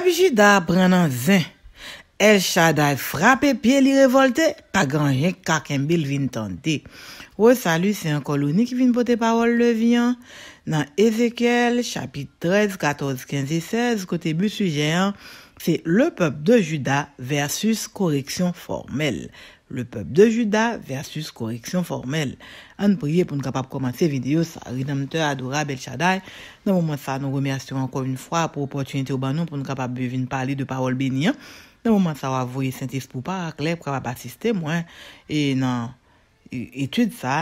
Kabijida prenan zin, el chaday frape, pie li revolte, pa granje kaken bil vin tante. Ou salu, se an kolouni ki vin pote parol le vian, nan Ezekiel, chapit 13, 14, 15, 16, kote bu sujen an, se le pep de juda versus koreksyon formel. Le pep de juda versus koreksyon formel. An priye pou nou kapap komanse video sa. Ridamte, adoura, bel chaday. Nan moun moun sa, nou remersyon ankon yon fwa pou opotunite ou banon pou nou kapap bevin pali de parol benyan. Nan moun moun sa, wavoye saintif pou pa akler pou kapap asiste mwen. E nan etude sa,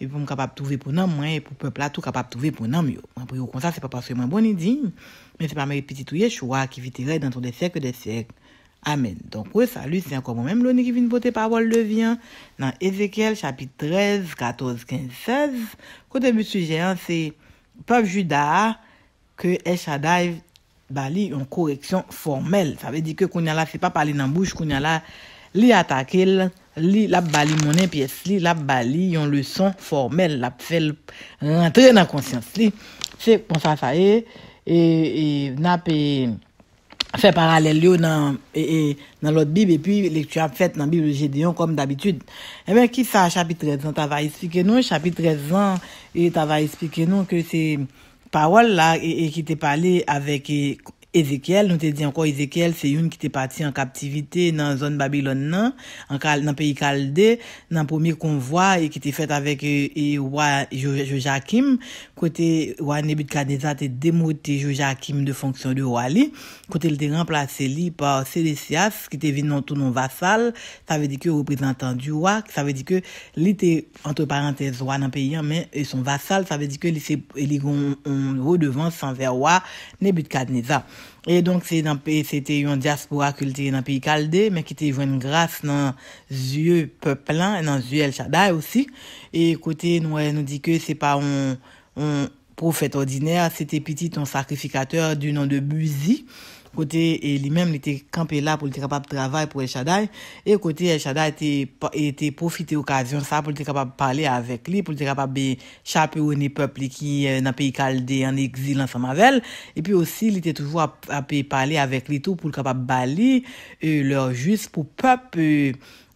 pou moun kapap touvi pou nan mwen. E pou pep la tou kapap touvi pou nan mwen. Mwen priyo kon sa, se pa paswe mwen boni din. Men se pa mwen epiti touye choua ki vitirey dantrou de sek de sek. Amen. Donk wè, salu, si ankon mwen mèm louni ki vin pote pavol devyen nan Ezekiel chapit 13, 14, 15, 16. Kote mwen suje an, se pep juda ke Echaday bali yon koreksyon formel. Sa ve di ke kounyala se pa pali nan bouj kounyala li atakel, li lap bali mounen pi esli, lap bali yon luson formel, lap fel rentre nan konsyans li. Se pon sa sa e, e nap e... Fè paralèl yo nan lòt bib, epi lèk tu ap fèt nan bib jè diyon kom d'abitud. Emen, eh ki fè a chapitre zan, ta va espike nou. Chapitre zan, ta va espike nou, ke se parol la, e ki te pale avèk e... Ezekiel, nou te di anko Ezekiel, se youn ki te pati an kaptivite nan zon Babylon nan, nan peyi kalde, nan pomi konvoi ki te fet avek e, e waj Jojakim, kote waj Nebid Kadneza te demote Jojakim de fonksyon de wali, kote li te remplace li par Cedesias ki te vin nan tonon vassal, sa ve di ke reprizentan du wak, sa ve di ke li te, anto parantez waj nan peyi anmen, e son vassal, sa ve di ke li se, e li gon rodevan san ver waj Nebid Kadneza. E donk se te yon diaspora kulti nan pi kalde, men ki te yon grase nan zye peuplen, nan zye El Shaddai osi. E kote nou e nou di ke se pa on profet ordiner, se te piti ton sakrifikater du nan de Buzi, Kote e li menm li te kampe la pou li te kapap travay pou El Shaddai. E kote El Shaddai te e profite okasyon sa pou li te kapap pale avèk li. Pou li te kapap be chapè ou ne pep li ki eh, nan pe i kalde an exil an sa mavel. E pi osi li te toujwa a pe pale avèk li tou pou li kapap bali e, lor juist pou pep.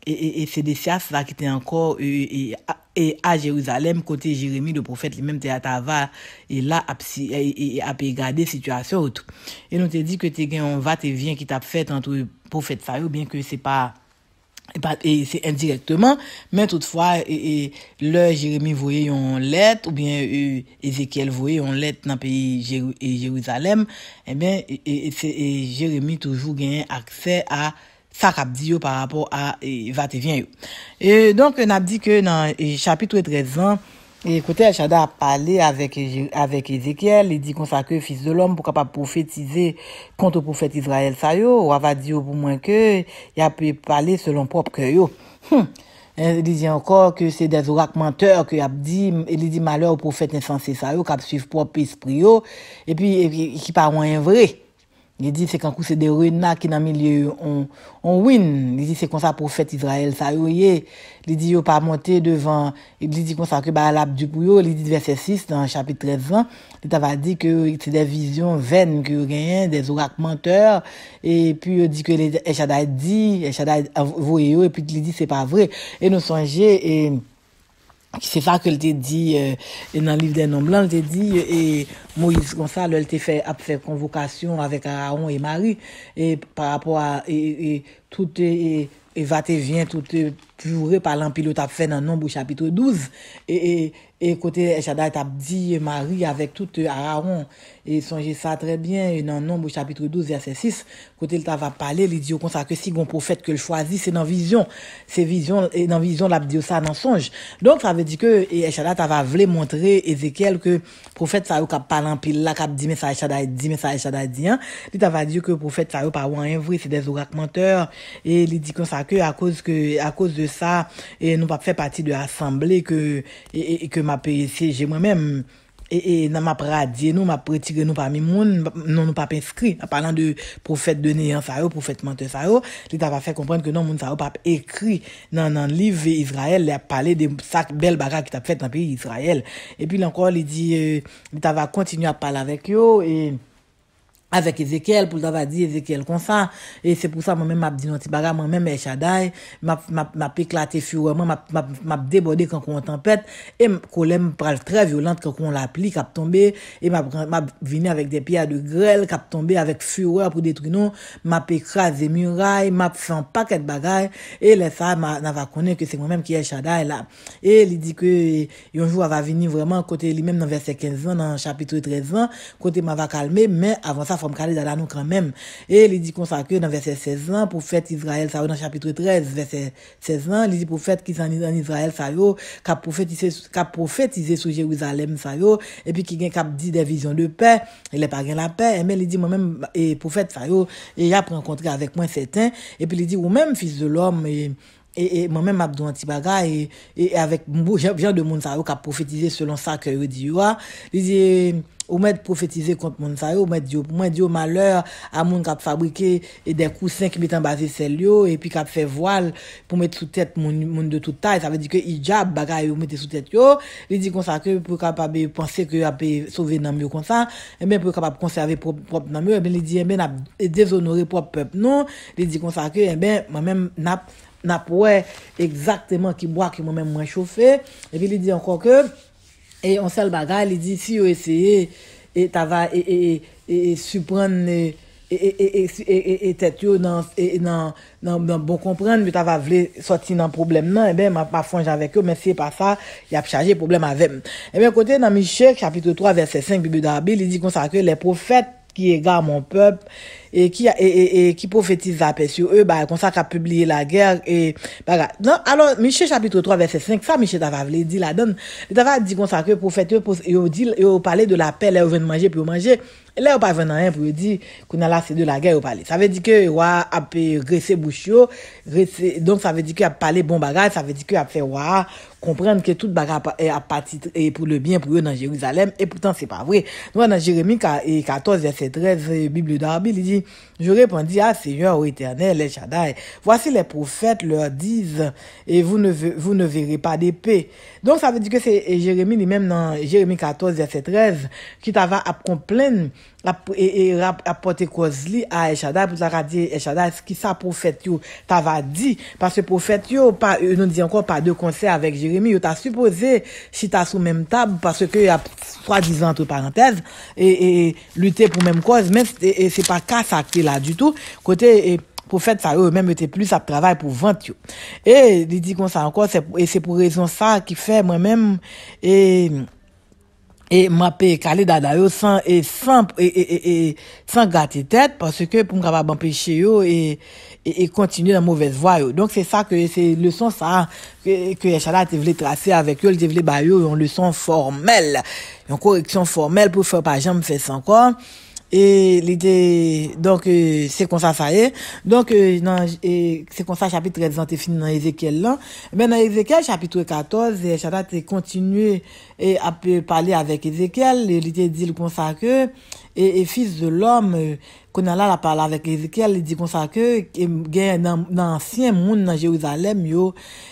E se de sias la ki te ankor akal. E a Jérusalem, kote Jérémie, le profète, li mèm te ata va, e la api e, e, e, gade situasyon ou tout. E nou te di kote gen yon vat e vyen ki tap fèt an tou profète sa yo, ben ke se pa, e se indirektman, men toutfwa, le Jérémie voye yon let, ou ben Ezekiel voye yon let nan peye Jérusalem, e ben, e Jérémie toujou gen akse a... sa k ap di yo par rapport a e, vatevien yo. E, donk, euh, n ap di ke nan chapitou e trezan, ekote, El Shadda a pale e, avek Ezekiel, li di konsa ke fis de lom pou kap ap profetize kont ou profet Israel sa yo, wav a di yo pou mwen ke, ya pe pale selon pop ke yo. Li di ankor ke se dezorak menteur ke ap di, li di malor ou profet Nesansi sa yo, kap suif pop espri yo, e pi ki pa wanyan vreye. Li di se kankou se de runa ki nan mi li yo on win. Li di se kon sa profet Israel sa yo ye. Li di yo pa monte devan, li di kon sa akou ba alap dupuyo. Li di versesist nan chapit 13 an. Li ta va di ke se de vizyon ven kyou genyen, de zourak menteur. E pi yo di ke Echaday di, Echaday avoye yo. E pi li di se pa vre. E nou sanje e... Se fa ke l te di eh, nan Livre des Noms Blancs, l te di eh, Moïse Gonçal, l te ap fè konvokasyon avèk Araon et Marie, e eh, vate vyen toute pjoure palan pilote ap fè nan Nambou chapitre 12, e kote Echaday tap di Marie avèk toute Araon. E sonje sa trebyen e nan nombo chapitre 12 verset 6 Kote li ta va pale li diyo konsa ke si gon profet ke l chwazi Se nan vizyon, se vizyon, se vizyon la bi diyo sa nan sonj Donk sa ve di ke, e echada ta va vle montre E zekel ke profet sa yo kap palan pil la kap di men sa echada Di men sa echada diyan Li ta va di yo ke profet sa yo pa wan envri se dez ou rakmenteur E li di konsa ke a kouse de sa E nou pa fe pati de asemble e, e, e ke ma pe esyeje mwen menm E, e nan ma pradye nou, ma pritike nou pa mi moun, nan nou pap inskri. A palan de profet deneyan sa yo, profet mente sa yo. Li ta va fe komprende ke nan moun sa yo pap ekri nan liv Israel, li a pale de sak bel baga ki ta pfet nan pi Israel. E pi lankol li di, li ta va kontinu a pale avek yo. avèk Ezekiel pou l'dava di Ezekiel konsa. E se pou sa moun mè m ap di nwanti bagay, moun mè m ap echaday, m ap eklate fiuwè, m ap debode kwen konw an tempet, e kwen lèm pral trè violante kwen konw la pli, kap tombe, e m ap vini avèk de piya de grelle, kap tombe avèk fiuwè pou detrinon, m ap ekras de muray, m ap fè an pakèd bagay, e lè sa m avakone kwen se moun mèm ki echaday la. E lè di kwen yonjou avak vini vwèm an kote li mèm nan versè 15 an, nan chapitre 13 fòm kalè dadanou kran mèm, e li di konsakè nan versè 16 nan, pou fèt Israel sa yo nan chapitre 13, versè 16 nan, li di pou fèt ki san an Israel sa yo, ka pou fètize sou Jérusalem sa yo, e pi ki gen kap di devizyon de pè, e le parè la pè, e men li di mèm pou fèt sa yo, e ya prè an kontre avèk mwen seten, e pi li di ou mèm fils de lòm, e mèm, e mwen mè mè ap dou an ti bagay e avèk mbou jan de moun sa yo kap profetize selon sa kè yon di yo li di, ou mè profetize kont moun sa yo, ou mè di yo mè di yo malèr a moun kap fabrike e de kousen ki mè tan baze sel yo e pi kap fè voal pou mè sou tèt moun de touta, e sa vè di kè hijab bagay ou mè te sou tèt yo li di konsa kè pou kap ap pensè kè yon ap souve nanmyo konsa, e mè pou kap ap konserve prop nanmyo, e mè li di e mè nap dezonore prop pep nou li di konsa kè, e mè mè mè nap na pouè ekzaktèman ki mwa ki mwen mwen mwen choufe, epi li di ankon ke, e yon sel bagal, li di si yo esye, e ta va e supren, e tet yo nan bon kompren, mi ta va vle soti nan problem nan, e ben ma pa fonj avèk yo, men se pa sa, ya pi chaje problem avèm. E ben kote nan mi chèk, chapitou 3 versè 5 bibi d'Abi, li di konsakè, le profèt ki egà mwen pèp, e ki profetize apè sur e, ba konsak ap publie la gère, nan, alon, Miche chapitre 3, verset 5, sa Miche dava vle di la don, dava di konsak e profetize, e o pale de la pè, le ou ven manje, le ou pa ven nan en pou yo di, kounala se de la gère ou pale, sa ve di ke, wa ap rese bouchio, don sa ve di ke ap pale bon bagaj, sa ve di ke ap fe wa, komprende ke tout bagaj ap patit, e pou le bien pou yo nan Jeruzalem, e pou tan se pa vre, nou anan Jeremie 14, verset 13, se euh, Bibliou Darby li di, je répondis, ah Seigneur, ô oh, Éternel, les Shaddai, voici les prophètes leur disent, et vous ne, vous ne verrez pas d'épée. Donc ça veut dire que c'est Jérémie lui-même dans Jérémie 14, verset 13, qui t'avait à complaindre E, e apote koz li a Echaday pou zara di Echaday skisa pou fèt yo tava di. Pasè pou fèt yo, e, nou di ankon pa de konsè avèk Jérémy, yo ta supose si ta sou mèm tab, pasè ke y a 3 dizantre parantez, e lute pou mèm koz, men se pa ka sa ke la du tout. Kote pou fèt sa yo, mèm yo te pli sa travèl pou vant yo. E li di kon sa ankon, se pou rezon sa ki fè mèm, e... et m'appeler calé dada sans et sans et, et, et, sans gâter tête parce que pour capable empêcher yo et, et continuer dans mauvaise voie donc c'est ça que c'est leçon ça que que Echala voulait tracer avec eux il voulait ba une leçon formelle une correction formelle pour faire pas jamais faire ça encore E lide, donk se konsa sa ye, donk se konsa chapitre 10 an euh, te fin nan Ezekiel lan, men nan Ezekiel chapitre 14, e chata te kontinu e ap pale avek Ezekiel, e lide dil konsa ke, e fis de lom konan euh, la la pale avek Ezekiel, li di konsa ke, gen nan ansyen moun nan Jeruzalem yo,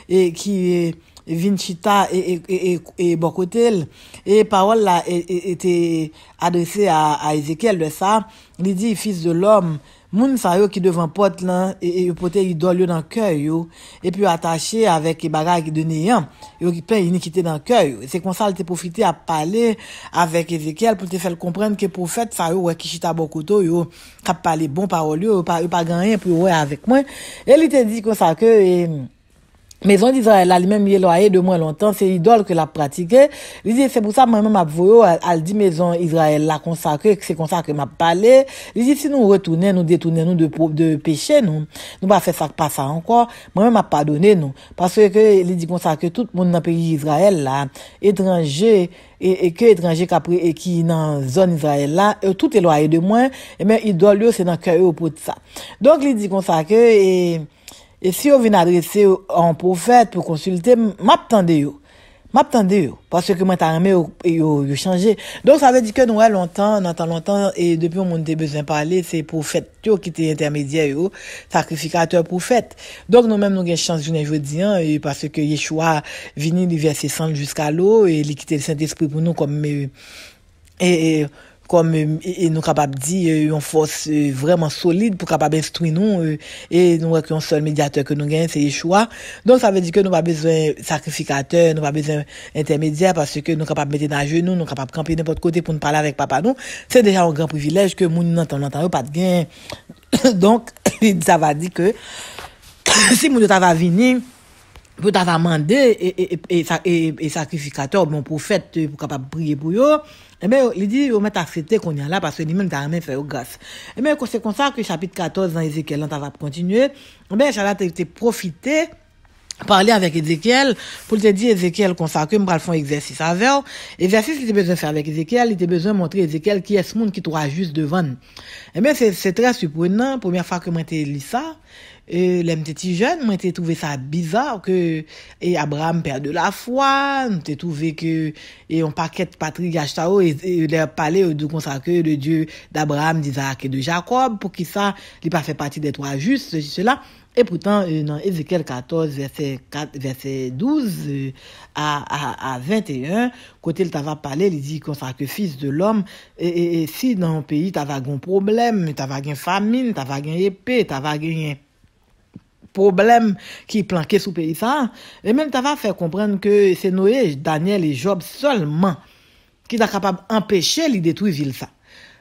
e ki e... vin chita e, e, e, e bokotel e parol la ete adrese a Ezekiel de sa, li di fils de l'om, moun sa yo ki devan pot lan, e poten yo dolyo dan kyo yo, e pi atache avek bagay ki deneyan, yo ki pen inikite dan kyo, se konsal te poufite ap pale avek Ezekiel pou te fel komprende ke poufet sa yo wek chita bokoto yo, kap pale bon parol yo yo pa ganyen, pi yo wek avek mwen e li te di konsal ke e eh, Mezon di Israel al men miye loaye de mwen lontan, se idol ke la pratike, li ze se pou sa mwen mwen mab voyo al di mezon Israel la konsakre, se konsakre mab pale, li ze si nou retounen nou detounen nou de peche nou, nou ba se sak pa sa anko, mwen mab padone nou. Paswe ke li di konsakre tout moun nan peri Israel la, etranje, e ke etranje kapri e ki nan zon Israel la, euh, tout e loaye de mwen, e men idol yo se nan kare ou pot sa. Donk li di konsakre e... E si yo vin adrese an poufet pou konsulte, map tande yo. Map tande yo. Paske mwen ta reme yo chanje. Don sa ve di ke nou e lontan, nantan lontan, e depi moun te bezan pale, se poufet yo ki te intermedye yo, sakrifika te poufet. Don nou men nou gen chanje jounen jodi an, e paske ye choua vini li vese sanl jusqu'a lo, e li kite le sent espri pou nou kom me... E... e kom nou kapap di yon fos vreman solide pou kapap instoui nou, e nou wak euh, yon sol mediateur ke nou gen, seye choua. Don sa ve di ke nou wap bezwen sakrifikateur, nou wap bezwen intermedia, parce ke nou kapap mette nan jenou, nou kapap kampi nipot kote pou nou pala vek papa nou, se deja ou gran privilej ke mouni nan tan lantay ou pat gen. Don sa va di ke, si mouni ta va vini, Peut t'avoir demandé et, et, et, sacrificateur, mon prophète, euh, pour capable prier pour eux. Eh bien, il dit, on va accepté qu'on y a là parce que lui-même t'a fait grâce. Eh bien, c'est comme ça que chapitre 14 dans Ézéchiel, on va continuer. Eh bien, j'ai profité parler avec Ézéchiel pour te dire Ézéchiel consacre vais faire un exercice avec exercice il était besoin de faire avec Ézéchiel il était besoin de montrer Ézéchiel qui est ce monde qui toi juste devant et eh bien c'est très surprenant première fois que moi lu ça E, le mte ti jen, mwen te trouve sa bizar ke e Abraham perde la fwa, mte trouve ke e yon paket Patrick Gachtao e, e lè pale ou de konsake le dieu d'Abraham d'Isaak e de Jacob pou ki sa li pa fè pati d'etwa jist se jiste la. E pourtant nan Ezekiel 14 verset 12 a 21, kote l tava pale li di konsake fils de l'om e si nan peyi tava gen problem, tava gen famine, tava gen epè, tava gen... problem ki planke sou peyi sa. E men ta va fe komprende ke se Noe, Daniel e Job solman ki da kapab empeshe li detoui vil sa.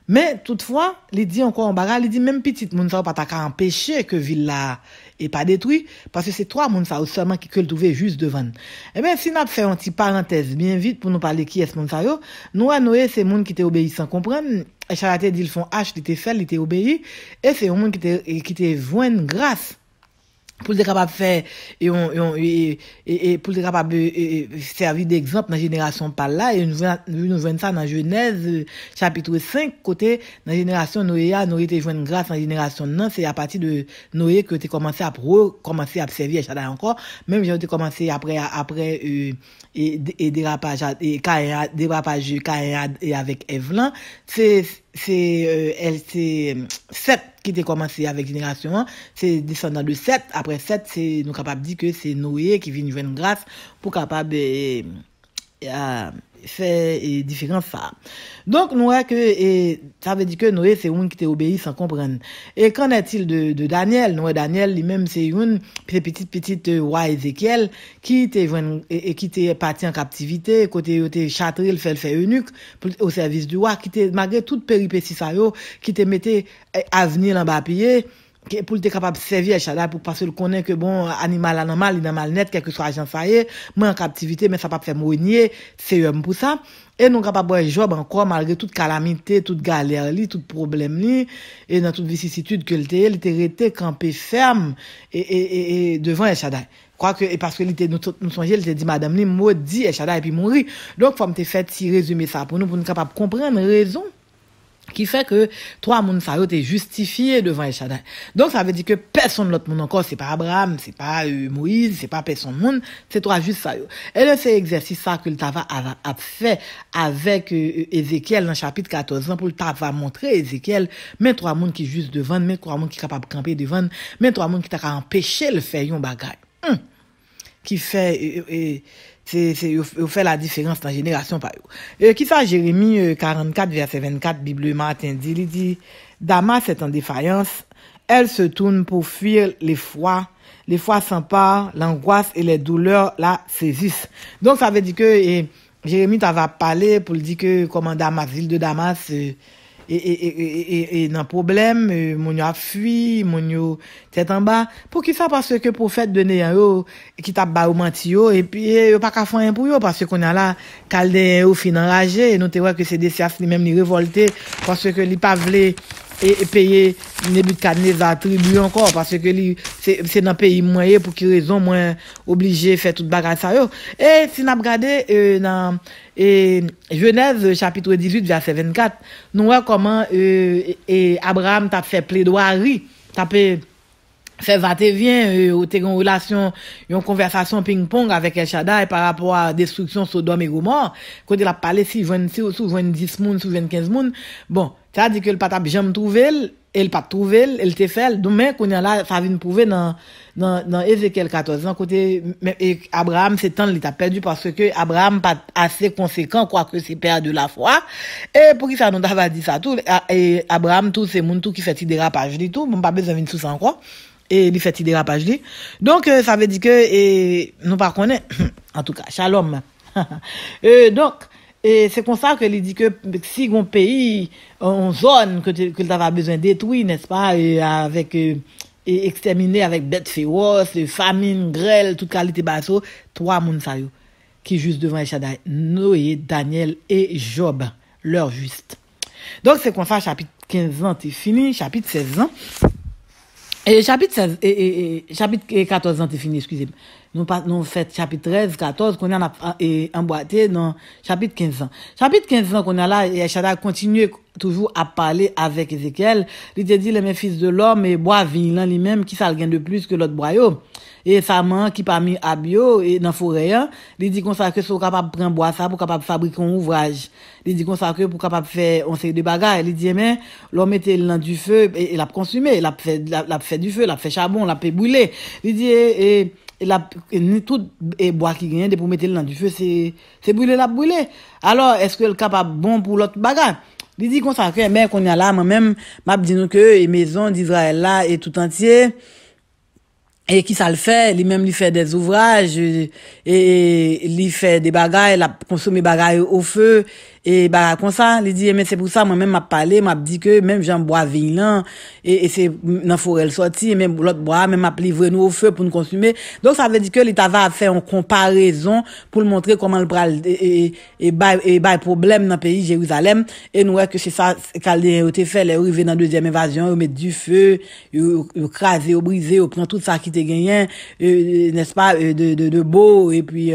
Men toutfwa, li di anko an baga, li di men petit moun sa ou pataka empeshe ke vil la e pa detoui pase se 3 moun sa ou solman ki ke l touve juste devan. E eh men si nat fe yon ti parantez bien vite pou nou pale ki es moun sa yo, Noe, Noe, se moun ki te obeye san komprende, e chalate di l fon H, li te fel, li te obeye, e se yon moun ki te voen grase pou l de kapap fè, e, e, e pou l de kapap e, servi de ekzamp nan jenerasyon pal la, e nou jwenn sa nan jwennèz chapitre 5, kote nan jenerasyon nou e ya, nou e te jwenn grase nan jenerasyon nan, se a pati de nou e ke te komansè ap re, komansè ap sevi e chaday ankor, menm jwenn te komansè apre, apre e derapaj, e kareyade, derapaj kareyade e avèk evlan, se, se, Se euh, euh, set ki te komanse avèk jenera seman, se descendan de set, apre set se nou kapab di ke se nouye ki vin jwen graf pou kapab e... Euh, Se e difikans sa. Donk nou e ke, e sa ve di ke nou e se ouen ki te obeyi san kompren. E kan etil de Daniel, nou e Daniel li menm se ouen, se petit-petit waj euh, ezekiel ki te e, e, pati an kaptivite, kote yo te chatril fel-fel unik ou servis di waj, ki te magre tout peripeci sayo, ki te mette e, a zvni lan bapyeye, pou li te kapab sevi Echaday pou pa se l konen ke bon animal anormal, animal net, keke so ajan faye, mwen kapativite, men sa pap fe mounye, se yon pou sa, e nou kapab wè job anko malgre tout kalamite, tout galer li, tout problem li, e nan tout visisitude ke l te ye, l te rete kampe ferme, e devan Echaday, kwa ke, e paske l te nou sonje, l te di madame li, mou di Echaday, epi mounri, donk fwa m te fet si rezume sa, pou nou, pou nou kapab komprene rezon, qui fait que trois moun sa yo justifié devant El Donc ça veut dire que personne l'autre monde encore, c'est pas Abraham, c'est pas Moïse, euh, Moïse, c'est pas personne monde, c'est trois juste ça Et là c'est exercice ça que le tava a, fait avec euh, Ézéchiel dans chapitre 14 pour le tava montrer Ézéchiel mais trois mounes qui juste devant, mais trois mounes qui capable camper devant, mais trois mounes qui t'a empêché le faire un bagay. Hum. Qui fait euh, c'est vous fait la différence dans génération par euh, Qui ça, Jérémie, Jérémie euh, 44 verset 24 Bible Martin dit il dit Damas est en défaillance, elle se tourne pour fuir les fois, les fois s'emparent, l'angoisse et les douleurs la saisissent. Donc ça veut dire que Jérémie, tu va parler pour le dire que comment Damas, ville de Damas, euh, E, e, e, e nan problem, moun yo ap fwi, moun yo tetan ba. Po ki sa, parce ke pou fèt dene yon yo ki tap ba ou manti yo. E pi, yo pa ka fwen yon pou yo, parce kon yon la kalde yon yo finan raje. E nou te wè ke se de sias li mèm li revolte, parce ke li pa vle e peye ne but kad ne zatribu yon kor. Parce ke li, se nan peyi mwen ye pou ki rezon mwen oblije fè tout bagaj sa yo. E si nan prade nan... Et Genèse chapitre 18, verset 24, nou wè koman e, e, e Abraham tap fè ple doari, tap fè fè vatevien ou te konrelasyon yon konversasyon ping-pong avèk El Shaddai par rapport a destruksyon sou doam e gouman, kou de la pale si 20, si ou sou 20, 10 moun, sou 20, 15 moun, bon, ta di ke l patap jem trouvel, elle pas trouvé, elle te fait, mais qu'on a là, ça vient prouver dans, dans, dans Ézéchiel 14, côté, et Abraham, c'est temps, il t'a perdu parce que Abraham pas assez conséquent, quoi que c'est père de la foi. Et pour qui ça, nous va dit ça tout, et Abraham, tout, c'est mon tout qui fait des dérapage, dit tout, mon pas besoin de ça encore. Et il fait des dérapage, dit. Donc, euh, ça veut dire que, et, nous pas connaît, en tout cas, shalom. Euh, donc, et c'est comme ça qu'il dit que si on pays, en zone que tu avais as besoin de n'est-ce pas, et avec euh, et exterminer avec bête féroce, famine, grêle, toute qualité basse, trois mouns qui juste devant Echadaï, Noé, Daniel et Job, leur juste. Donc c'est comme ça, chapitre 15 ans, tu fini, chapitre 16 ans. Et chapitre 16, et, chapitre 14 ans, fini, excusez-moi. Nous, nous fait chapitre 13, 14, qu'on a emboîté dans chapitre 15 ans. Chapitre 15 ans qu'on a là, et a continue toujours à parler avec Ézéchiel. Il te dit, les fils de l'homme, et bois vilain lui-même, qui ça de plus que l'autre boyau. E sa man ki pa mi a bio, e nan fo reyan, li di konsakre sou kapap pren bo a sa pou kapap fabrikan ouvraj. Li di konsakre pou kapap fè onse de bagay. Li di eh men, lò metè lè nan du fè, e, e lap konsumè, e lap fè du fè, lap fè chabon, lap fè boule. Li di, eh, eh, e lè, e tout, e bo a ki genye, de pou metè lè nan du fè, se boule lap boule. Alors, eske lè kapap bon pou lot bagay? Li di konsakre, men, kon ya la, men, men, map di nou ke, e mezon, di zra, e la, e tout antye. E ki sa l fè, li mèm li fè des ouvraj, li fè des bagay, la konsome bagay ou fè, E ba kon sa, li di, e men se pou sa, mwen men m ap pale, m ap di ke, men m janm bo avin lan, e se nan forel sorti, e men blot bo av, men m ap livre nou ou fe pou nou konsume. Don sa, li di ke, li taza a fe yon komparaison pou l montre koman l pral, e bay problem nan peyi Jerusalem, e nou wè ke se sa, kalde yon te fe, lè yon vive nan deuxième invasion, yon met du fe, yon krasi, yon brise, yon pren tout sa ki te genyen, nes pa, de bo, e pi,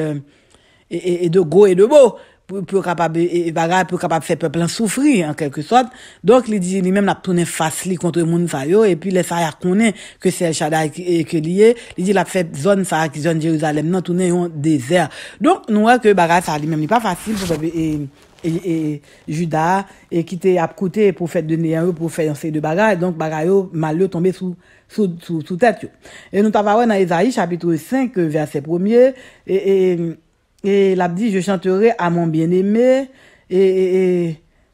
e de go, e de bo euh,! E, e, pou kapab fè pe plen soufri en kelke sot. Donk li di li mem la pou tounen fasli kontre moun sa yo epi le sa ya konen ke se chada e ke liye. Li di la pou fè zon sa ya ki zon Jeruzalem nan tounen yon dezer. Donk nou wè ke bagay sa li mem li pa fasli pou pe be juda e kite apkote pou fè dene yon yo pou fè yon se de bagay. Donk bagay yo mal yo tombe sou tèt yo. E nou tava wè nan Ezaï chapitou 5 verset 1er e... Et il a dit, je chanterai à mon bien-aimé, et e, e,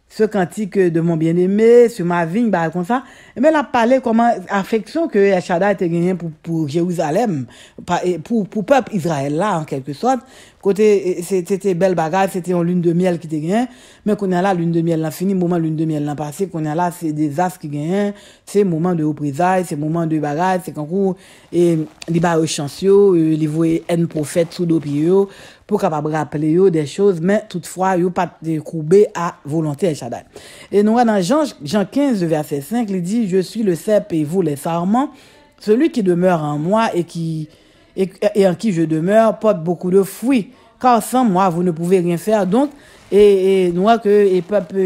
ce cantique de mon bien-aimé, sur ma vigne, bah, kon sa. Et ben, il a parlé comment, affection que Yashada te gagne pour Jérusalem, pour peuple Israel, là, en quelque sorte. Kote, c'était belle bagage, c'était en lune de miel qui te gagne, mais kon ala, lune de miel l'a fini, mouman lune de miel l'a passé, kon ala, c'est des as qui gagne, c'est mouman de oprisal, c'est mouman de bagage, c'est kon kou, et li ba o chansio, euh, li vwe en profet soudo piyo, pour capable rappeler des choses, mais toutefois, yo pas courbé à volonté El Et nous, dans Jean, Jean 15, verset 5, il dit, je suis le cep et vous les sarments, celui qui demeure en moi et qui, et, en qui je demeure porte beaucoup de fruits, car sans moi, vous ne pouvez rien faire. Donc, et, nous, que, et peuple,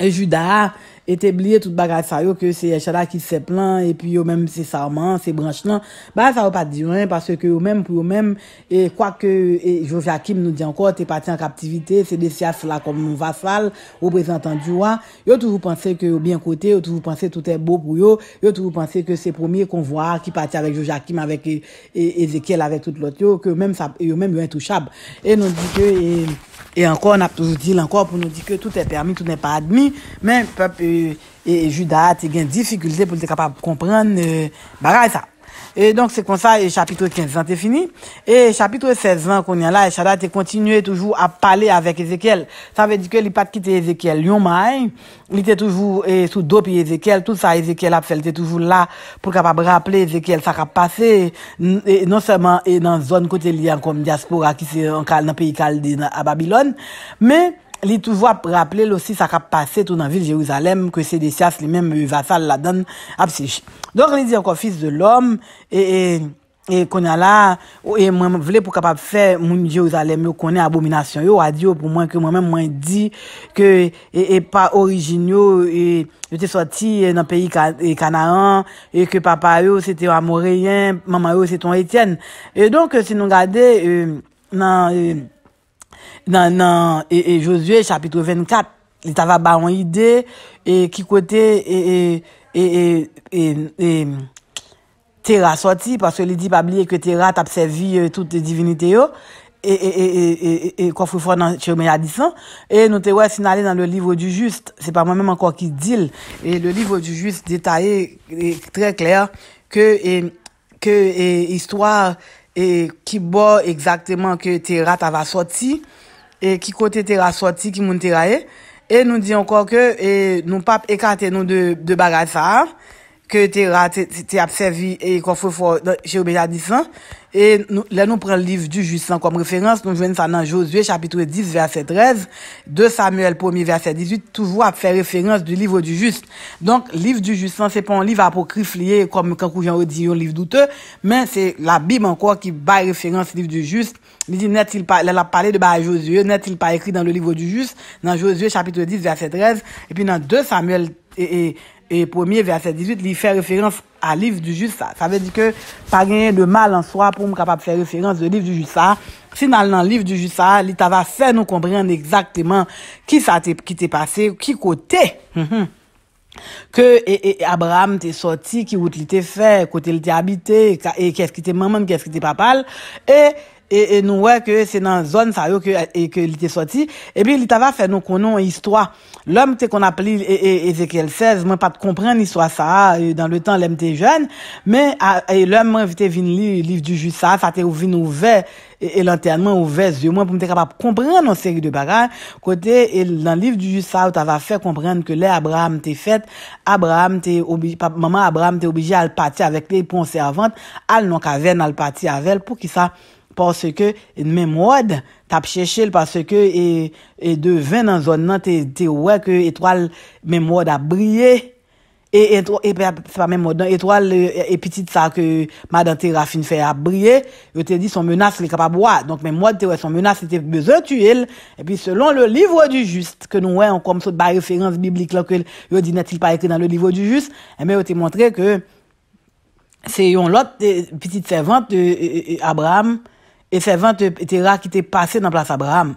et Judas, et te bliye tout bagaj sa yo, ke se yè chada ki se plan, et pi yo mèm se sarman, se branchlan, ba sa yo pat diwen, parce ke yo mèm pou yo mèm, e kwa ke e, Joja Kim nou di anko, te pati an kaptivite, se de sias la kom nou vasal, ou prezentan diwa, yo touvou panse ke yo bi an kote, yo touvou panse toutè bo pou yo, yo touvou panse ke se promi konvoa, ki pati avèk Joja Kim, avèk e, e, Ezekiel, avèk tout lot yo, yo mèm yo intouchab, e nou di ke... E ankon ap toujou di lankon pou nou di ke tout e permis, tout ne pa admis, men pep e euh, juda ati gen difficulte pou te kapap komprenn euh, bagay sa. Et donc, c'est comme ça, et chapitre 15 c'est fini. Et chapitre 16 quand on est là, et Shadat a continué toujours à parler avec Ézéchiel. Ça veut dire que il pas quitté Ézéchiel, Lyon-Maï. Il était toujours, et sous dos, puis Ézéchiel, tout ça, Ézéchiel a fait, il était toujours là pour capable rappeler Ézéchiel, ça a passé, et non seulement, et dans zone côté liée comme diaspora, qui c'est en dans pays calde, à Babylone, mais, li touvo ap rappele lo si sa kap pase tou nan Vil Jeouzalem, kwen se de sias li menm vasal la dan ap se chi. Donk li di ankon fils de l'om, e, e, e kwen ala, ou e mwen vle pou kapap fe moun Jeouzalem, ou kwen e abominasyon yo, ou a di yo pou mwen kwen mwen mwen di, ke e, e pa orijinyo, e te soti nan peyi kanaan, e ke papa yo se te amoreyen, mama yo se ton etyen. E donk se nou gade nan... nan, nan, e, e, Josue, chapitre 24, li tava baron ide, e, ki kote, e, e, e, e, e, tera soti, paswe li di pabliye ke tera tapsevi tout te divinite yo, e, e, e, e, e, e, e kofufon nan chermeya disan, e nou te wè sin ale nan le Livre du Just, se pa mè mèm anko ki dil, e le Livre du Just detaye, e, e, tre kler, ke, e, ke, e, histoire, e ki bo ekzakteman ke te rat ava soti, e ki kote te ra soti ki moun te raye, e nou di ankon ke e nou pap ekante nou de bagay sa a, tu tu observé et et qu'on faut e kon fwe Et là, nous prenons le livre le livre du Justin comme référence. Nous de ça dans Josué, chapitre 10 verset 13, de Samuel 1 verset 18, toujours à faire référence du livre du juste donc livre du Justin hein, c'est pas un livre apocryphe lié, comme quand on dit un livre douteux, mais c'est la encore qui qui référence au livre du Juste. Il dit n'est il pas la a parlé de Josué, Josué, nest il pas écrit dans le livre du Juste, dans Josué, chapitre 10 verset 13, et puis dans 2 Samuel E pomiye verset 18 li fè referans a liv du jus sa. Sa ve di ke pa genyen de mal an swa pou m kapap fè referans de liv du jus sa. Sinan nan liv du jus sa, li tava fè nou kompren exactement ki sa ki te pase, ki kote. Ke Abraham te sorti, ki wout li te fè, kote li te habite, e kè skite maman, kè skite papal. E... e nou wè ke se nan zon sa yo ke li te soti, e bi li ta va fe nou konon istwa. Lèm te kon ap li Ezekiel 16, mwen pa te komprende istwa sa, dan le tan lèm te jen, men lèm mwen vi te vin li liv du jus sa, sa te vin ouve, e l'antènman ouve zi ou mwen pou mwen te kapap komprende an seri de bagaj, kote, e nan liv du jus sa, ou ta va fe komprende ke le Abraham te fet, Abraham te mama Abraham te obiji al pati avèk te ponse avant, al nou ka ven al pati avèl pou ki sa porsè ke mè mwad tap chèchèl, porsè ke e devèn nan zon nan, te wè ke etwal mè mwad ap bryè, etwal e pitit sa ke madan terafin fè ap bryè, yo te di son menas lè kapap wè, donk mè mwad te wè son menas lè te bezè tuèl, epi selon le livre du just, ke nou wè an kom sot ba referans biblik lò, yo di netil pa ekri nan le livre du just, emè yo te montre ke, se yon lot pitit servant, Abraham, E se vant etera ki te pase nan plas Abraham.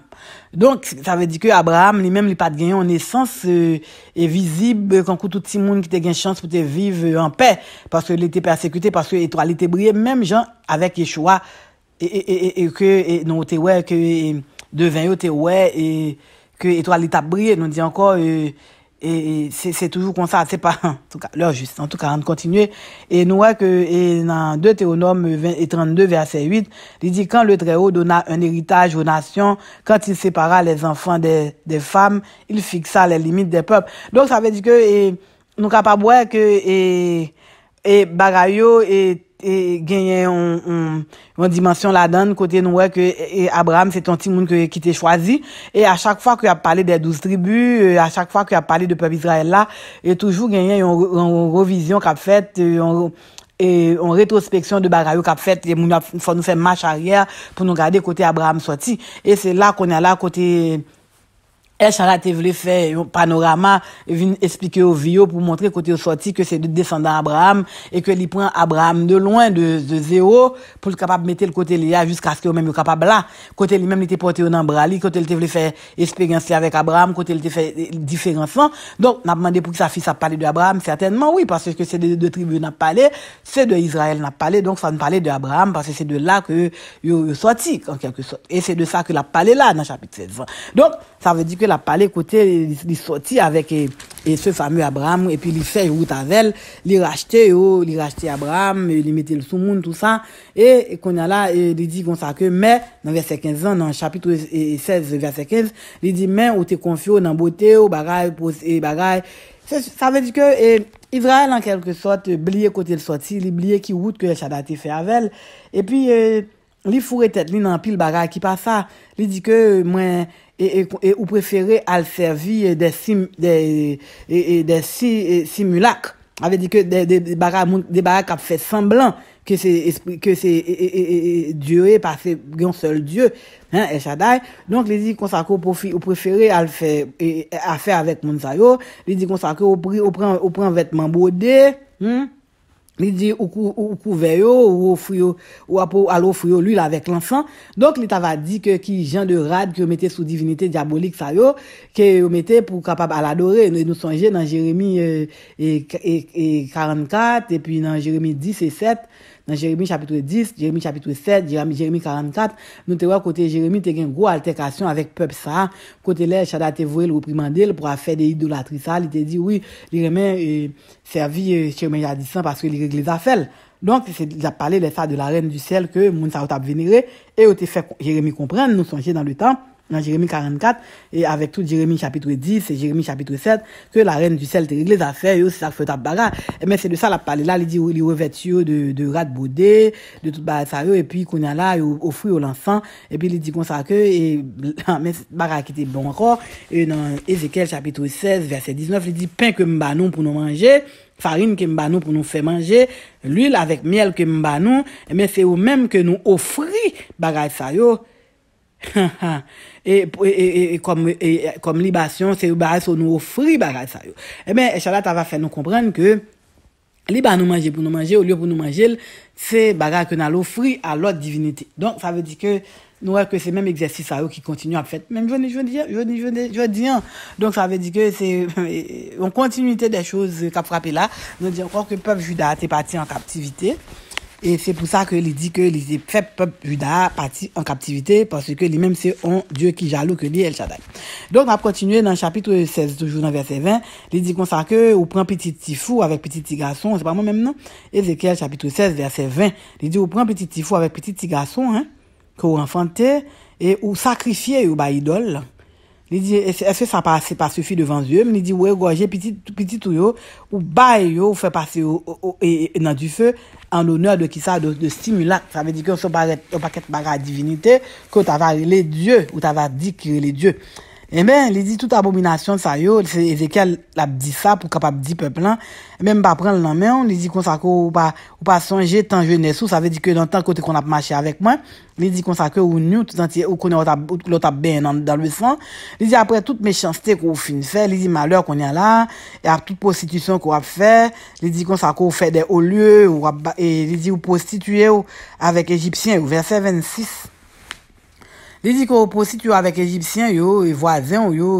Donk, sa ve di ke Abraham li menm li pat genyon en esans e vizib konkou touti moun ki te genchans pou te vive en pe. Paske li te persekute, paske etrali te brye, menm jan avek ye choua e ke nou te wè, ke deven yo te wè, ke etrali ta brye, nou di ankon... et c'est toujours comme ça, c'est pas, en tout cas, l'heure juste, en tout cas, on continue. Et nous voyons que, et dans Deutéronome 20 et 32, verset 8, il dit, quand le Très-Haut donna un héritage aux nations, quand il sépara les enfants des, des femmes, il fixa les limites des peuples. Donc, ça veut dire que, et, nous capable voir que, et, et, et, E genyen yon dimensyon la dan kote nou wek e, e Abraham se ton ti moun ki te chwazi e a chak fwa ki ap pale de 12 tribu e a chak fwa ki ap pale de pev Israel la e toujou genyen yon revizyon kap fet e, e yon retrospeksyon de bagayou kap fet e moun fwa nou se mach aryer pou nou gade kote Abraham swati e se la konen la kote Elle Charate voulait faire un panorama, expliquer au vieux pour montrer côté sorti que c'est de descendant Abraham et que prend Abraham de loin, de, de zéro, pour le capable mettre le côté là jusqu'à ce que même capable là. Côté lui-même, il était porté au Nambrali, côté il voulait faire expérience avec Abraham, côté il fait différence. Donc, on a demandé pour que sa fille parle de Abraham certainement oui, parce que c'est de deux tribus n'a parlé, c'est de Israël n'a parlé, donc ça ne parlait Abraham parce que c'est de là que, il sorti, en quelque sorte. Et c'est de ça que l'a parlé là, dans le chapitre 16. Donc, ça veut dire que la pale kote li soti avèk e, e se fameu Abraham, e pi li fè yout avèl, li rachte yo, li rachte Abraham, e, li mette l soumoun tout sa, e, e konya la, li di konsa ke, me, nan versè 15 an, nan chapitre 16 versè 15, li di men, ou te konfyo nan botè, ou bagay, posè bagay, sa vè di ke, idra el an kelke sot, bliye kote l soti, li bliye ki wout ke chadati fè avèl, e pi, li fure tèt, li nan pil bagay ki passa, li di ke, mwen, et, et, ou préféré à le servir des, sim, des, et, et des si, simulacres. avait dit que des, des, des baraques ont fait semblant que c'est que c'est Dieu est parce un seul Dieu hein et Shaddai donc les dit qu'on au profit ou préférer à le faire à faire avec Monsayo les dit qu'on prix au prend au prend vêtements brodés hein Li di, ou kou veyo, ou alo fuyo li la vek lansan. Donk, li tava di ki jen de rad ki ou mette sou divinite diabolik sa yo, ki ou mette pou kapab al adore, nou sonje nan Jeremie 44, epi nan Jeremie 10 et 7, Dans Jérémie chapitre 10, Jérémie chapitre 7, Jérémie 44, nous te voyons côté Jérémie te une grosse altercation avec peuple ça, côté là, Chada te voué le réprimander pour faire des idolâtries ça, il te dit oui, il remet euh, servi euh, chez Méjadissan parce qu'il règle les affaires. Donc, il a parlé de ça de la reine du ciel que Mounsa a vénéré et il a fait Jérémie comprendre, nous songer dans le temps dans Jérémie 44, et avec tout Jérémie chapitre 10 et Jérémie chapitre 7, que la reine du ciel te réglé les affaires, aussi ça fait ta bagarre. mais eh c'est de ça la parlé là, il dit, il revêtue de, de rat de tout bah, ça, et puis qu'on a là, au fruit, au l'enfant, et puis il dit qu'on ça que, et, mais bagarre qui était bon encore, et dans Ézéchiel chapitre 16, verset 19, il dit, pain que nous pour nous manger, farine que m'ba pour nous faire manger, l'huile avec miel que nous nous, mais c'est au même que nous offrit bagarre ça, yo. et, comme, et, comme libation, c'est bagage nous offrons ça. Eh bien, ça va faire nous comprendre que les nous manger pour nous manger, au lieu pour nous manger, c'est bagarre que nous à l'autre divinité. Donc, ça veut dire que nous voyons que c'est même exercice qui continue à faire. Même je veux dire, je Donc, ça veut dire que c'est en continuité des choses qu'a frappé là. Nous disons encore que le peuple Judas est parti en captivité. Et c'est pour ça que dit que les fait peuple Juda parti en captivité parce que lui-même c'est un Dieu qui jaloux que lui El Shaddai. Donc on va continuer dans le chapitre 16 toujours dans verset 20, il dit comme ça que ou prend petit tifou avec petit petit garçon, c'est pas moi même non. Ézéchiel chapitre 16 verset 20, il dit ou prend petit tifou avec petit petit garçon hein que vous et ou sacrifiez ou bah idole. Il dit, est-ce que ça passe pas suffit devant Dieu? Il dit, ouais, petit, petit ou yo, ou baille yo, fait passer et, dans du feu, an l'honneur de ki sa de simulak, sa ve di ki yo pa ket baga divinite, ko ta va le dieu, ou ta va di ki le dieu. E men, li di tout abominasyon sa yo, e zekèl ap di sa pou kap ap di pep lan, e men mba pran l nan men, li di konsako ou pa sonje tan je nesou, sa ve di ke don tan kote kon ap mache avek man, li di konsako ou nou tout an ti ou konen otap ben nan dal we san, li di apre tout mechanstè kon ou fin fè, li di malèr kon yan la, e ap tout prostitution kon ap fè, li di konsako ou fè de olye, ou prostituye ou avek egipsyen ou verse 26. Desi ki ou prostitu yo avèk egipsyen yo, yo vwazen yo, yo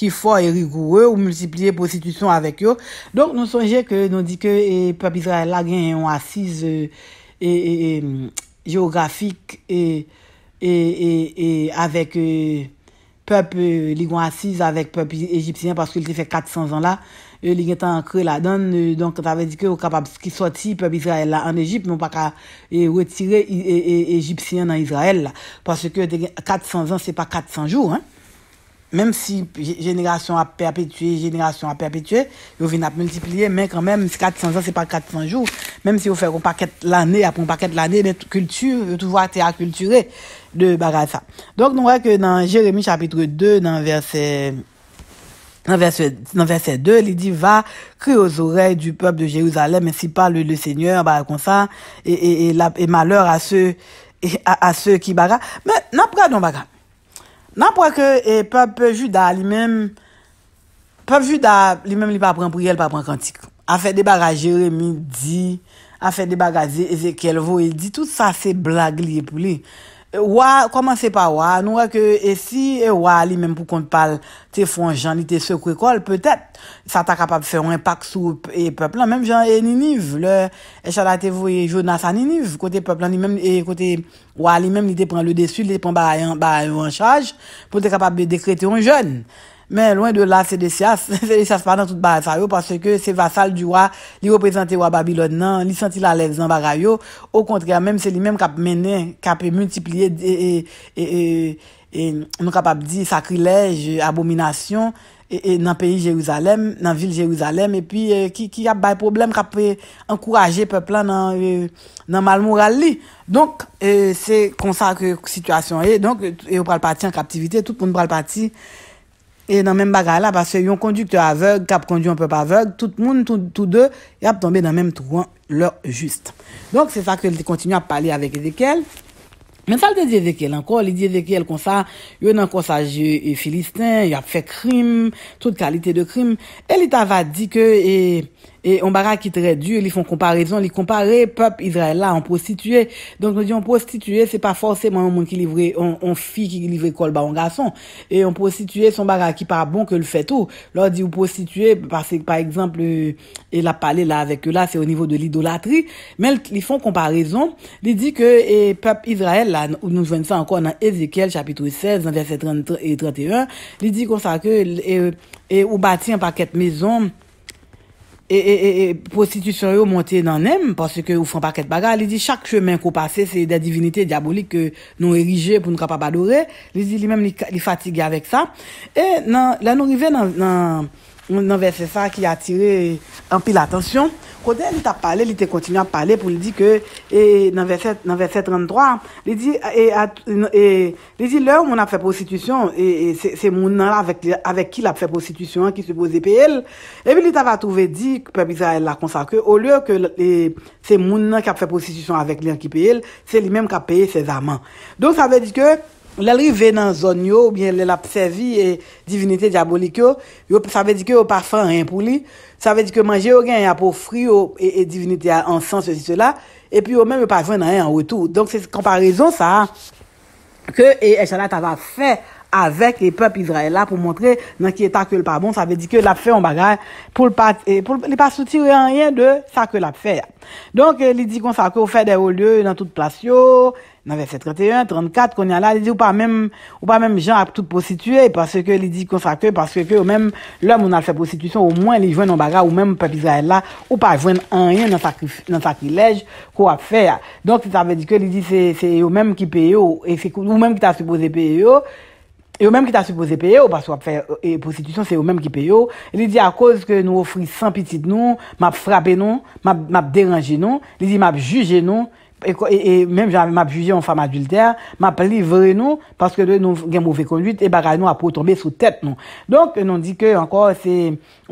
ki fòr e, e, e rigoure ou multiplié prostitusyon avèk yo. Don nou sonje ke nou di ke e, pep Israel la gen yon asiz geografik e avèk pep ligon asiz avèk pep egipsyen paskou li fè 400 an la. li est tan là la donne ça veut dire di que capable de sortir peuple Israël là, en Égypte, mais pas retirer ka e, retire parce que 400 ans, ce n'est pas 400 jours, hein. Même si génération a perpétué, génération a perpétué, vous venez à multiplier, mais quand même, 400 400 ce n'est pas 400 jours. Même si vous faites un paquet l'année, l'année, après un paquet l'année l'année, vous euh, touvwa été acculturé de bagarre. ça. Donc, voyons voyons que dans Jérémie chapitre 2, dans verset... Nan verset 2, li di, va, kri yo zorey du pep de Jérusalem, ensi pa le seigneur, ba kon sa, e malor a se ki baga. Men nan pra don baga, nan pra ke pep ju da li men, pep ju da li men li pa pran priye, li pa pran kantik. A fe de baga Jérémie, di, a fe de baga Ezekiel, vo, il di, tout sa se blag li e pou li. Ouwa, koman se pa ouwa, nou wè ke esi, ouwa li menm pou kon pal te fon jan li te sekwe kol, petèp sa ta kapab fè wè pak sou e peplan, menm jan e niniv, le, e chalatevou e joun nan sa niniv, kote peplan li menm, e kote ouwa li menm li te pren lè desu, li te pren barayon chaj pou te kapab dekrete wè joun. men, lwen de non? la, se de sias, se de sias pa nan tout Barayyo, parce ke se vasal diwa li represente wa Babilon nan, li senti la lez nan Barayyo, ou kontre, men, se li men kap mene, kap e multiplie, e nou kap ap di sakri lej, e abominasyon, nan peyi Jeruzalem, nan vil Jeruzalem, e pi euh, ki kap bay problem kap e ankouraje pepla nan nan euh, mal moral li. Donk, euh, se konsak situasyon e, donk, e ou pral pati an kaptivite, tout moun pral pati E nan menm baga la, parce yon kondukte aveug, kap kondu yon pepe aveug, tout moun, tout de, yap tombe nan menm trouan lor juste. Donk, se sa ke li kontinu ap pali avek Ezekiel. Men sa li te di Ezekiel anko, li di Ezekiel konsa, yon an konsa je filistin, yap fe krim, tout kalite de krim, el li ta va di ke e... Et on barra qui très dur, ils font comparaison, ils comparaient peuple Israël là en prostitué Donc, on dit en prostituée, c'est pas forcément un monde qui livrait, on, on fille qui livre col un en garçon. Et on prostituée, son barra qui pas bon que le fait tout. Leur dit ou prostituée, parce que par exemple, et euh, la parlé là avec eux là, c'est au niveau de l'idolâtrie. Mais ils font comparaison. Ils dit que, et peuple Israël là, nous voyons ça encore dans Ézéchiel chapitre 16, verset 30 et 31. Il dit comme ça que, et, et, ou bâti un paquet de maisons, e, e, e, e prostitusyon yo monte nan nem parce ke ou fwa pa ket baga li di chak chemen ko pase se da divinite diabolik ke nou erije pou nou kapap adore li di li mem li fatigue avek sa e nan nou rive nan moun nan verset sa ki atire empil atensyon. Kote li ta pale, li te kontinu a pale pou li di ke nan verset 33, li di, li di, lè ou moun ap fè prostitisyon se moun nan la avèk ki la fè prostitisyon ki se pose pe el, e pi li ta va touve di, pepisa el la konsa ke, ou lè ou ke se moun nan kè ap fè prostitisyon avèk li an ki pe el, se li mèm kè ap peye se zaman. Don sa ve di ke, Lèlri vè nan zon yo, oubyen lèl ap sèvi e divinite diabolik yo, yo sa vè di ke ou pa fè an en pou li, sa vè di ke manje ou gen ya pou fri ou e divinite an san se si se la, epi ou mèm ou pa fè nan en an wotou. Donk se komparizon sa, ke e Eshalat ava fè avèk e pep Israel la pou montre nan ki etakèl pa bon, sa vè di ke l'ap fè an bagay pou l'ipasouti ou en rien de sa kè l'ap fè ya. Donk li di kon sa kè ou fè den ou lye nan tout plasyon, 1931, 1934, kon yal la, li di ou pa mèm, ou pa mèm jan ap tout prostituè, paske ke li di konstrateur, paske ke ou mèm lèm ou nan sa prostituçon, ou mèm li jwen an baga ou mèm pep Israel la, ou pa jwen an yon nan sakrilej kwa ap fè ya. Donk se sa vè di ke, li di, se yo mèm ki pè yo, ou mèm ki ta supposè pè yo, oh, yo mèm ki ta supposè pè yo, paske oh, wap fè euh, prostituçon, oh. se yo mèm ki pè yo, li di a koz ke nou ofri san pitit nou, map frape nou, map deranje nou, li di map juje nou, e mèm jan m ap juji an fèm adultèr, m ap livre nou, paske nou gen mouvè konduit, e bagay nou ap pou tombe sou tèt nou. Donk, nou di ke ankor se...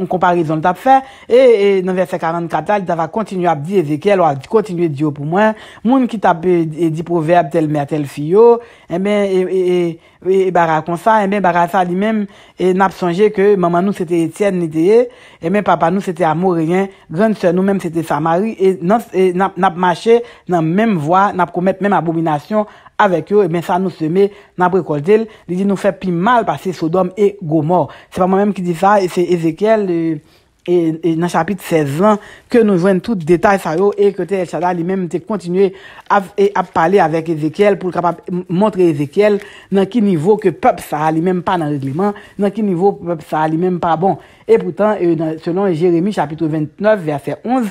On komparison tap fe, e nan verset 44, ta va kontinu ap di Ezekiel, ou a kontinu di yo pou mwen, moun ki tap di proverb tel mè tel fiyo, oh, e eh ba rakon sa, e eh ba rakon sa li mèm, e nap sonje ke maman nou sete Etienne niteye, e eh mè papa nou sete Amorien, grande sè nou mèm sete Samari, e nap mache nan mèm voa, nap komet mèm abominasyon, avec eux, et bien ça nous semer, n'a récolté. dit nous fait plus mal passer Sodome et Gomorre. C'est pas moi-même qui dis ça, et c'est Ézéchiel. Euh, et, dans le chapitre 16 que nous voyons tout détail ça et que El Shaddai lui-même t'a continué à, parler avec Ézéchiel pour capable montrer Ézéchiel dans quel niveau que peuple ça lui-même pas dans le règlement, dans quel niveau peuple ça lui-même pas bon. Et pourtant, euh, selon Jérémie chapitre 29 verset 11,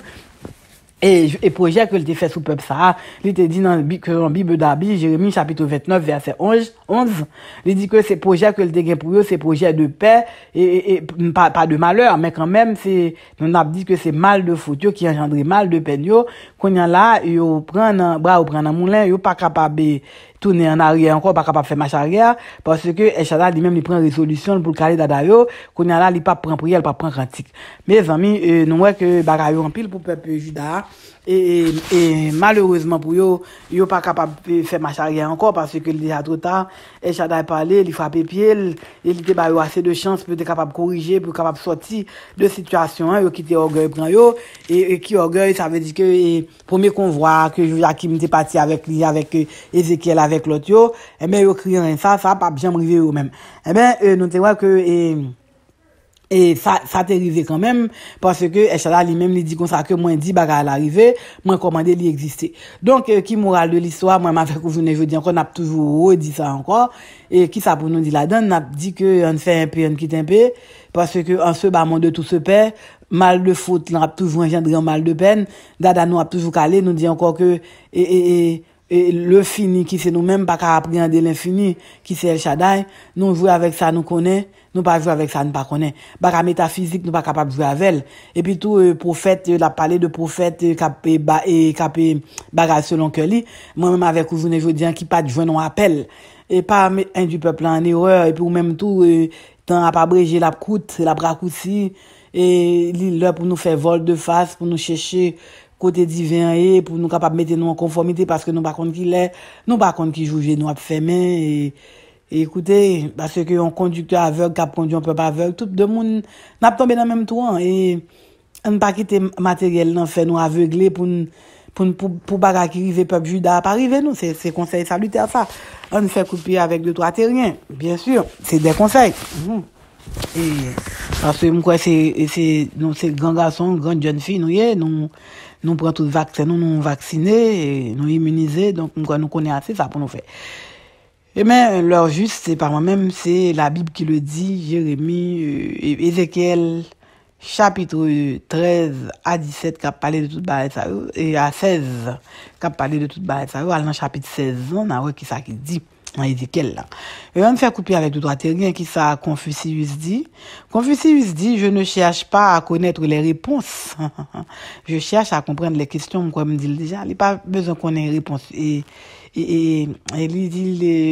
E, e proje ke lte fè sou pep sa, li te di nan bibe dabi, Jeremie chapitou 29 versè 11, li di ke se proje ke lte gen pou yo se proje de pe, e pa de maleur, men kanmèm, nan ap di ke se mal de fout yo ki engendri mal de pe yo, konyan la, yo pran nan moulè, yo pa kapabè, tou nè an a rè an kò pa kap ap fè mach a rè, pòsè ke e chadal di mèm li pren re solusyon pou kalè da da yo, konè an a li pa pren priel, pa pren krantik. Mè zanmi, euh, nou mwè ke baga yo an pil pou pep jida a, E, e, e malourezman pou yo, yo pa kapab fe macha gen ankor, paswe ke li deja tro ta, e chaday pale, li fap epye, e li te ba yo ase de chans pou te kapab korije, pou kapab soti de situasyon, yo ki te orgey pran yo, e ki orgey sa ve di ke, pou me konvwa, ke jou la ki mte pati avek li, avek e zekel, avek lot yo, e men yo kriyan sa, sa pa jen mrize yo men. E men, nou te wak yo, e... E sa te rize kanmen, paske Echaday li men li di kon sa ke mwen di baga al arive, mwen komande li egziste. Donk eh, ki moral de liswa, mwen ma fe kouzounen je di anko, nap toujou ou di sa anko, e ki sa pou nou di la dan, nap di ke an fe enpe, an kite enpe, paske ke an se ba moun de tou se pe, mal de foute, nap toujou engendri an mal de pen, dada nou ap toujou kale, nou di anko ke, e le fini ki se nou men, baka ap riande l'infini, ki se Echaday, nou jou avek sa nou konen, Nou pa jou avèk sa nou pa konè. Baka metafizik nou pa kapap jou avèl. E pi tou euh, profète, euh, la pale de profète kapè baga selon ke li. Mwen mèm avèk kouzounè jou diyan ki pat jou nou apèl. E pa mèm endu peuplè an erreur. E pi ou mèm tou euh, tan ap abreje lap kout, lap rakout si. E li lè pou nou fè vol de fass pou nou chèche kote divèn e. Pou nou kapap metè nou an konformite. Paske nou pa kont ki lè. Nou pa kont ki jou jè nou ap fèmen. E koute, bas se ke yon kondukte aveug, kap kondu, yon pepe aveug, tout demoun nap tombe nan menm touan. E an pa kite materyel nan se nou aveugle pou baga ki rive pepe juda pa rive nou. Se konsey salute a sa. An se koupi avek de tou ateryen, bien sur, se de konsey. E bas se mwen kwen se, nou se gen gason, gen jen fi nou ye, nou pren tout vaksen, nou nou vaksine, nou immunize, donc mwen kwen nou kone ase sa pou nou fey. Eh bien, l'heure juste, c'est par moi-même, c'est la Bible qui le dit, Jérémie, euh, Ézéchiel, chapitre 13 euh, à 17, qui a parlé de toute bagaille ça, euh, et à 16, qui a parlé de toute bagaille ça, dans chapitre 16, on a vu qui ça qui dit, en Ézéchiel là. Et on fait couper avec deux droit rien qui ça Confucius dit. Confucius dit, je ne cherche pas à connaître les réponses. je cherche à comprendre les questions, comme il dit déjà. Il n'y a pas besoin qu'on ait une réponse et, il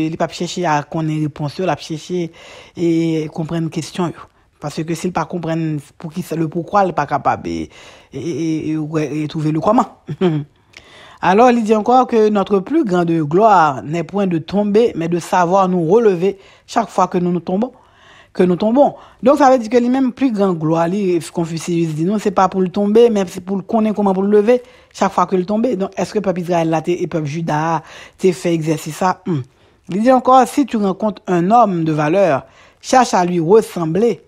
li pas li, à qu'on pcheche a konen n'est la pcheche à comprendre kestyon Parce que s'il pas comprennent pour qui le pourquoi, il pas capable de trouver le comment. Alors, il dit encore que notre plus grande gloire n'est point de tomber, mais de savoir nous relever chaque fois que nous nous tombons que nous tombons. Donc ça veut dire que les mêmes plus grand gloire, Confucius dit non, c'est pas pour le tomber, mais c'est pour le connaître comment pour le lever chaque fois que le tomber. Donc est-ce que peuple Israël là, et peuple Judas, t'es fait exercer ça? Hmm. Il dit encore, si tu rencontres un homme de valeur, cherche à lui ressembler.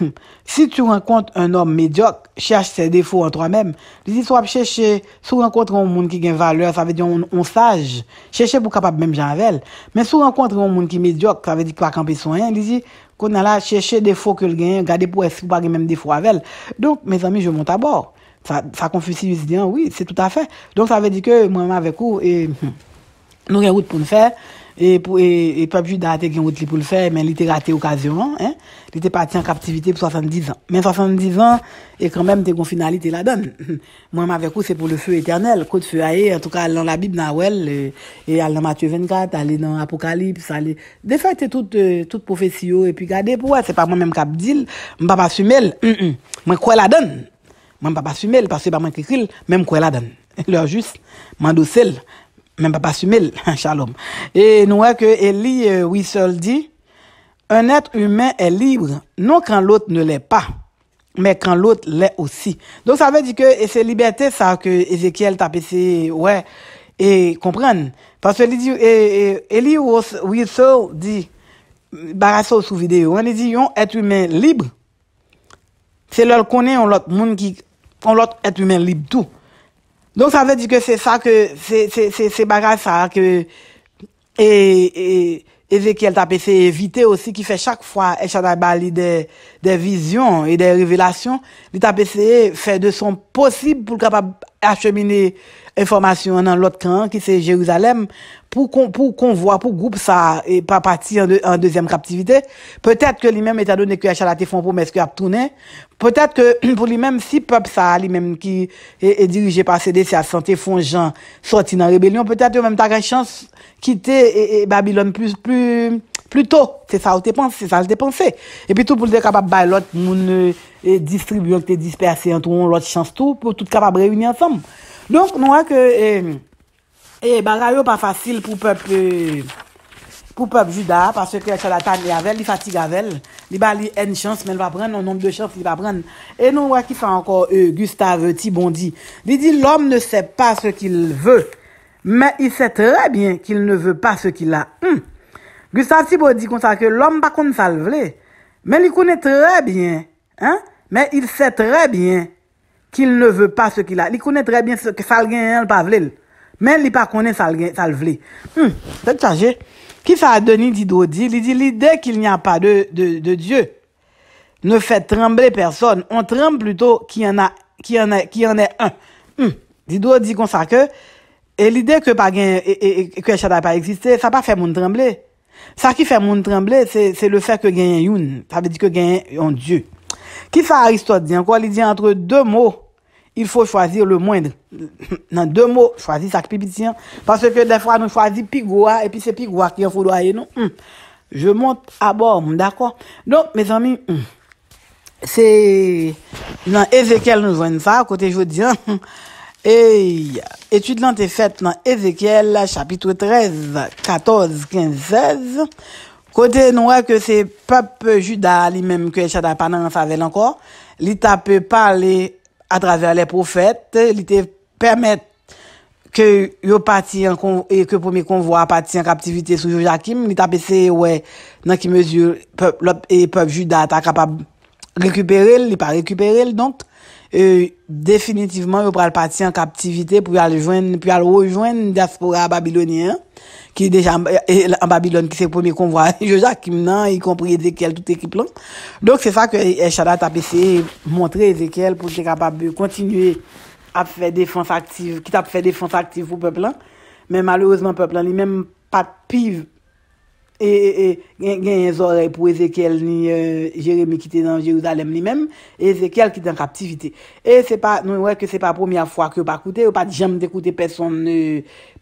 Hmm. Si tu rencontres un homme médiocre, cherche ses défauts en toi-même. Il dit, soit chercher, si rencontre un monde qui a une valeur, ça veut dire un sage. Cherchez pour capable même Janvel. Mais si tu rencontres un monde qui est médiocre, ça veut dire pas camper soin. Il dit, kon ala cheshe defo ke l gen, gade pou eskou bagi men defo avel. Donk, mes ami, je monte a bor. Sa konfusi yus diyan, ah oui, se tout a fe. Donk, sa ve di ke mwen ma ve kou, hmm, nou gen wout pou n fey, E pep e ju da ate gen gout li pou l fè, men li te gate okazyonan. Li te pati an kaptivite pou 70 an. Men 70 an, e kwen men te kon finali e, e te la don. Mwen m avè kou se pou le fè eternel. Kou te fè aè, an tou ka lan la bib nan wèl, e al nan Matthew 24, alè nan Apokalips, alè... De fè te tout pou fè siyo, e pi gade pou wè. Se pa mwen men m kap di l, m papas fume l, mwen kou e la don. Mwen m papas fume l, pa se pa mwen kikil, mwen m kou e la don. Lè a jus, m an do sel. même pas Sumil, shalom. Et nous voyons que Elie euh, Wissel dit, un être humain est libre, non quand l'autre ne l'est pas, mais quand l'autre l'est aussi. Donc ça veut dire que c'est liberté ça que Ézéchiel t'a passé, ouais, et comprendre. Parce que Elie Wissel dit, au sous vidéo, on dit, un être humain libre, c'est leur connaît, on l'autre monde qui, on l'autre être humain libre tout. Donc ça veut dire que c'est ça que, c'est, c'est, c'est, ça que, et, et Ezekiel t'a essayé éviter aussi, qui fait chaque fois, Echadabali des, des visions et des révélations, il t'a essayé faire de son possible pour capable acheminer information dans l'autre camp, qui c'est Jérusalem, pou konvoi, pou goup sa e, pa pati an dezem kaptivite, petèt ke li men metadou ne kuyachal a te fon pou meskou ap trounen, petèt ke pou li men si pep sa, li men ki e dirije pa sede sa sante fon jan, sorti nan rebelyon, petèt yo men ta gen chans kite Babylon plus to. Se sa ou te panse, se sa ou te panse. E pi tout pou euh, de kapab bay lot, moun ne distribuyon te dispersen an ton lot chans tou, pou tout kapab reyouni ansam. Donk nou a ke... Euh, E eh, baga yo pa fasil pou pep, eh, pou pep juda, pa se ke se la tan li avel, li fatiga avel, li ba li en chans, men va pren, non nombe de chans li va pren. E nou wak ki sa anko, Gustave Thibon di, li di, lom ne se pa se kil ve, men il se tre bien kil ne ve pa se kil a. Gustave Thibon di konta ke lom pa kon sal vle, men li koune tre bien, men il se tre bien kil ne ve pa se kil a. Li koune tre bien se sal gen yon pa vle l. pas li ça le ça le vle. Hmm, chargé qui ça a donné Dido dit? Il dit, l'idée qu'il n'y a pas de, de, de, Dieu ne fait trembler personne. On tremble plutôt qu'il y en a, qu'il en a, qu'il en est un. Hmm. Dido dit comme ça que, et l'idée que pas gain, et, pas existé, ça pas fait monde trembler. Ça qui fait monde trembler, c'est le fait que gagne une. Ça veut dire que gagne un Dieu. Qui ça a dit encore? Il dit entre deux mots. il fò chwazir le mwèdre. Nan dè mwò, chwazir sak pipitian, pasè ke dè fwa nou chwazir pigwa, epi se pigwa ki an fò do aye nou. Je mwòt abò, mwè d'akò. Non, mè zami, se nan Ezekiel nou zwenn sa, kote jwò diyan, eti lantè fèt nan Ezekiel, chapitou 13, 14, 15, 16, kote nou wè ke se pepe juda li mèm kwe chad apan nan sa vel ankor, li tapè palè, Atraver le profet, li te permette ke yo pati an konvoi pati an kaptivite sou Jojakim. Li ta pese we nan ki mezu pep juda ta kapab rekupere li, li pa rekupere li donk. Euh, Definitiveman yo pral pati an kaptivite pou yal rejoen diaspora babilonien. ki e deja an Babilon ki se pomi konvwa Joja Kimnan, yi kompri Ezekiel, tout ekip lan. Donk se sa ke Echadat eh, ap ese montre Ezekiel pou jek ap ap be kontinuye ap fè defans aktif, kit ap fè defans aktif pou pep lan, men malouzman pep lan, ni men pat piv pou E, e, e gen yon zore pou Ezekiel ni e, Jeremie kite nan Jeruzalem ni menm. Ezekiel kite nan kaptivite. E se pa nou wèk se pa pwomya fwa kyo pa koute. Ou pa di jem de koute peson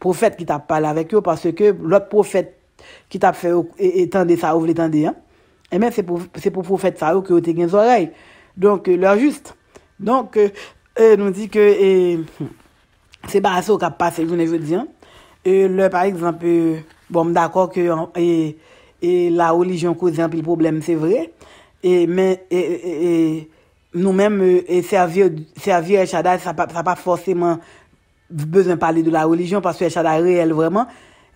profet ki tap pale avek yo. Paske lòt profet ki tap fè ou etande sa ou vle etande. E men eh se pou profet sa ou kote gen zore. Donk euh, lòr juste. Donk euh, euh, nou di ke se ba aso kap pase jounen jodi. Lò par exemple... Bon, d'akor ki e, e la olijyon kouzen pil problem, se vre. E, e nou men, servir echaday, sa pa foseman bezan pale de la olijyon, pasou echaday reyel vreman.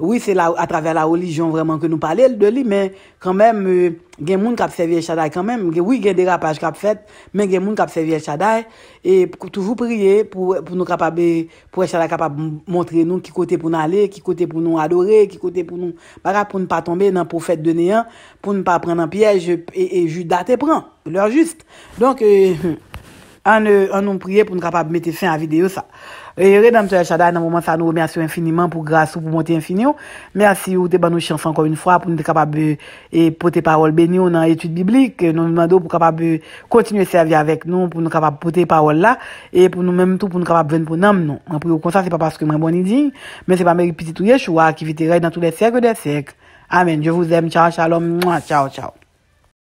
Oui, c'est à travers la religion vraiment que nous parlez, le deli, mais euh, quand même, il y a un monde qui a observé Echaday quand même. Oui, il y a des rapages qui ont été faits, mais il y a un monde qui a observé Echaday. Et toujours prier pour nous capabler, pour Echaday capabler montrer nous qui côté pour nous aller, qui côté pour nous adorer, qui côté pour nous... Par exemple, pour ne pas tomber dans le prophète de Neyan, pour ne pas prendre un piège et juste dater prendre, l'heure juste. Donc... Euh, en, nous prier pour nous capables mettre fin à la vidéo, ça. Et, Redemption Shaddai, dans le moment, ça nous remercie infiniment pour grâce ou pour monter infiniment. Merci, vous t'es nous chanter encore une fois pour nous être capables de, porter parole bénie dans l'étude biblique, nous demandons pour capable continuer à servir avec nous, pour nous capables porter parole là, et pour nous même tout, pour nous capables venir pour nous, non. En plus, comme ça, c'est pas parce que moi, bon, idée, mais c'est pas mes petits choix qui vitera dans tous les siècles des siècles. Amen. Je vous aime. Ciao, Ciao, ciao.